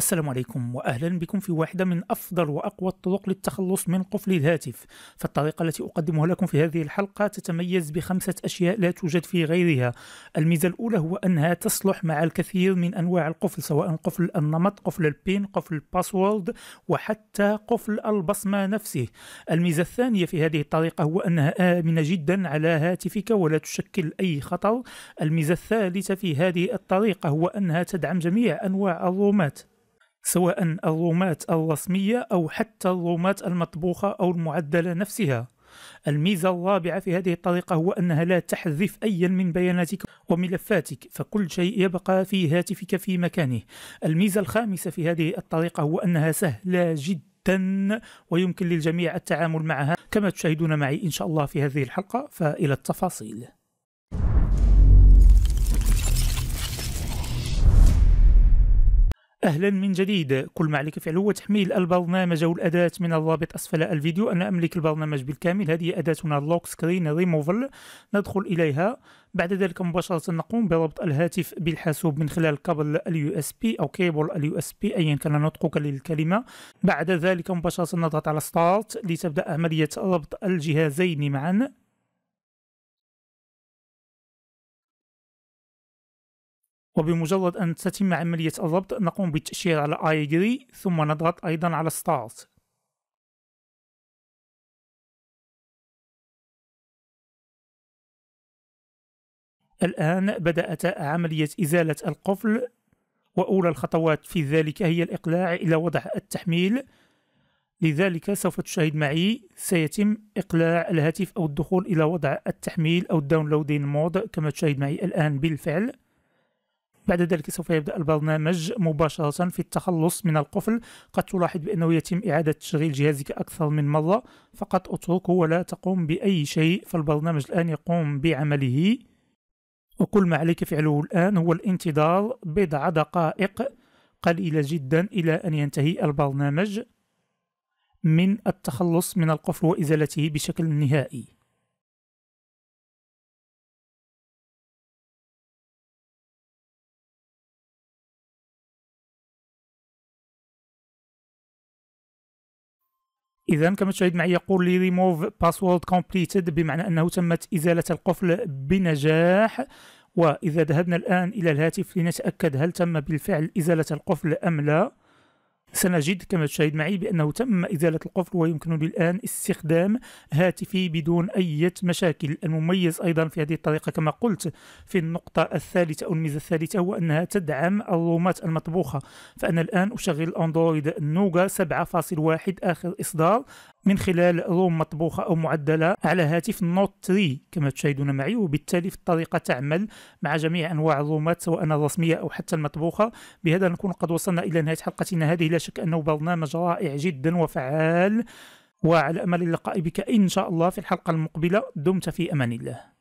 السلام عليكم واهلا بكم في واحده من افضل واقوى الطرق للتخلص من قفل الهاتف فالطريقه التي اقدمها لكم في هذه الحلقه تتميز بخمسه اشياء لا توجد في غيرها الميزه الاولى هو انها تصلح مع الكثير من انواع القفل سواء قفل النمط قفل البين قفل الباسورد وحتى قفل البصمه نفسه الميزه الثانيه في هذه الطريقه هو انها امنه جدا على هاتفك ولا تشكل اي خطر الميزه الثالثه في هذه الطريقه هو انها تدعم جميع انواع الرومات سواء الرومات الرسمية أو حتى الرومات المطبوخة أو المعدلة نفسها الميزة الرابعة في هذه الطريقة هو أنها لا تحذف أيا من بياناتك وملفاتك فكل شيء يبقى في هاتفك في مكانه الميزة الخامسة في هذه الطريقة هو أنها سهلة جدا ويمكن للجميع التعامل معها كما تشاهدون معي إن شاء الله في هذه الحلقة فإلى التفاصيل أهلا من جديد كل ما عليك فعله هو تحميل البرنامج أو الأداة من الرابط أسفل الفيديو أنا أملك البرنامج بالكامل هذه أداتنا لوك سكرين ريموفل ندخل إليها بعد ذلك مباشرة نقوم بربط الهاتف بالحاسوب من خلال كابل اليو اس بي أو كيبل اليو اس بي أيا كان نطقك للكلمة بعد ذلك مباشرة نضغط على ستارت لتبدأ عملية ربط الجهازين معا وبمجرد أن تتم عملية الربط نقوم بالتأشير على I agree ثم نضغط أيضا على Start الآن بدأت عملية إزالة القفل وأولى الخطوات في ذلك هي الإقلاع إلى وضع التحميل لذلك سوف تشاهد معي سيتم إقلاع الهاتف أو الدخول إلى وضع التحميل أو الداونلودين مود كما تشاهد معي الآن بالفعل بعد ذلك سوف يبدأ البرنامج مباشرة في التخلص من القفل قد تلاحظ بأنه يتم إعادة تشغيل جهازك أكثر من مرة فقط اتركه ولا تقوم بأي شيء فالبرنامج الآن يقوم بعمله وكل ما عليك فعله الآن هو الانتظار بضع دقائق قليلة جدا إلى أن ينتهي البرنامج من التخلص من القفل وإزالته بشكل نهائي اذا كما تشاهد معي يقول لي ريموف باسورد كومبليتد بمعنى انه تمت ازاله القفل بنجاح واذا ذهبنا الان الى الهاتف لنتاكد هل تم بالفعل ازاله القفل ام لا سنجد كما تشاهد معي بأنه تم إزالة القفل ويمكنني الآن استخدام هاتفي بدون أي مشاكل المميز أيضا في هذه الطريقة كما قلت في النقطة الثالثة أو الميزة الثالثة هو أنها تدعم الرومات المطبوخة فأنا الآن أشغل أندرويد نوغا 7.1 آخر إصدار من خلال روم مطبوخة أو معدلة على هاتف نوت 3 كما تشاهدون معي وبالتالي في الطريقة تعمل مع جميع أنواع الرومات سواء الرسمية أو حتى المطبوخة بهذا نكون قد وصلنا إلى نهاية حلقتنا هذه لا شك أنه برنامج رائع جدا وفعال وعلى أمل اللقاء بك إن شاء الله في الحلقة المقبلة دمت في أمان الله